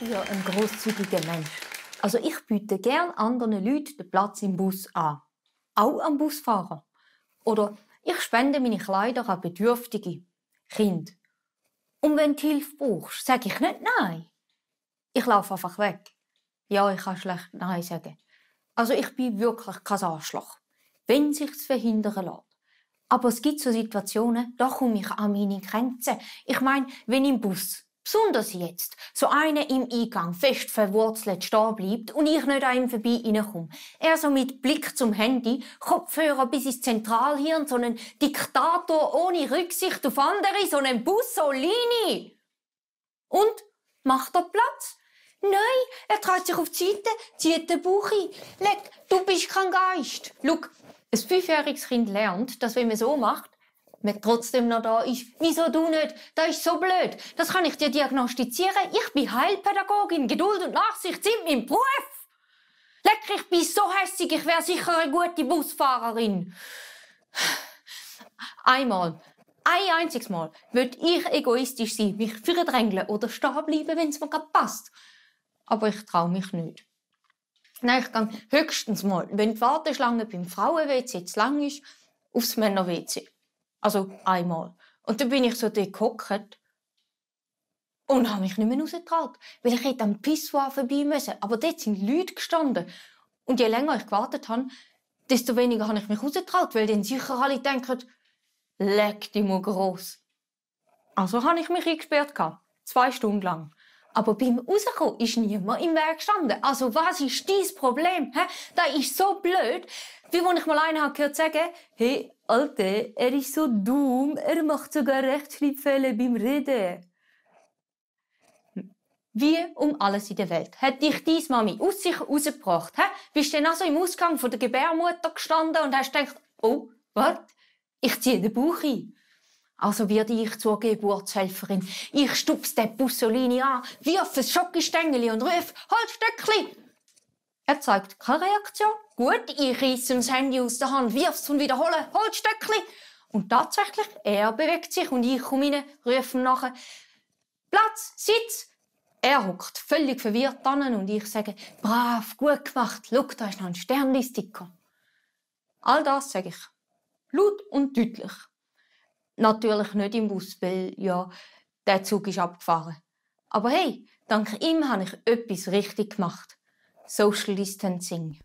Ja, ein großzügiger Mensch. Also ich biete gern anderen Leuten den Platz im Bus an. Auch am Busfahrer. Oder ich spende meine Kleider an Bedürftige. Kind. Und wenn du Hilfe brauchst, sage ich nicht Nein. Ich laufe einfach weg. Ja, ich kann schlecht Nein sagen. Also ich bin wirklich kein Arschloch. Wenn sich's verhindern lässt. Aber es gibt so Situationen, da komme ich an meine Grenzen. Ich meine, wenn im Bus, besonders jetzt, so einer im Eingang fest verwurzelt stehen bleibt und ich nicht an ihm vorbei reinkomme. Er so mit Blick zum Handy, Kopfhörer bis ins Zentralhirn, so ein Diktator ohne Rücksicht auf andere, so ein Bussolini. Und macht er Platz? Nein, er treibt sich auf die Seite, zieht den Bauch ein. Leck, du bist kein Geist. Schau, ein fünfjähriges Kind lernt, dass wenn man so macht, man trotzdem noch da ist. Wieso du nicht? Das ist so blöd. Das kann ich dir diagnostizieren. Ich bin Heilpädagogin. Geduld und Nachsicht sind mein Beruf. Leck, ich bin so hässig, ich wäre sicher eine gute Busfahrerin. Einmal, ein einziges Mal, würde ich egoistisch sein, mich verdrängeln oder stehen bleiben, wenn es mir gerade passt. Aber ich traue mich nicht. Nein, ich gehe höchstens mal, wenn die Warteschlange beim Frauen-WC zu lang ist, aufs Männer-WC. Also einmal. Und dann bin ich so dort gehockt und habe mich nicht mehr rausgetragen, weil ich hätte am Pissoir vorbei müssen. Aber dort sind Leute gestanden. Und je länger ich gewartet habe, desto weniger habe ich mich rausgetragen, weil dann sicher alle denken, leck die mal gross. Also habe ich mich eingesperrt. Zwei Stunden lang. Aber beim Rauskommen ist niemand im Weg gestanden. Also was ist dein Problem? Hä? Das ist so blöd. Wie wenn ich mal einen habe gehört sagen, hey, Alte, er ist so dumm, er macht sogar recht viele Fälle beim Reden. Wie um alles in der Welt hat dich deine Mami aus sich herausgebracht? Hä? Bist du denn so im Ausgang von der Gebärmutter gestanden und hast gedacht, oh, warte, ich ziehe den Bauch ein. Also werde ich zur Geburtshelferin. Ich stups den Bussolini an, wirf ein Schokostängeli und ruf, halt Stöckli! Er zeigt keine Reaktion. Gut, ich reiße das Handy aus der Hand, es und wiederhole, halt Stöckli! Und tatsächlich, er bewegt sich und ich komme rein, rufe ihm nachher, Platz, Sitz! Er hockt völlig verwirrt an und ich sage, brav, gut gemacht, schau, da ist noch ein sternli All das sage ich, laut und deutlich. Natürlich nicht im Bus, weil ja, der Zug ist abgefahren. Aber hey, dank ihm habe ich etwas richtig gemacht. Social Distancing.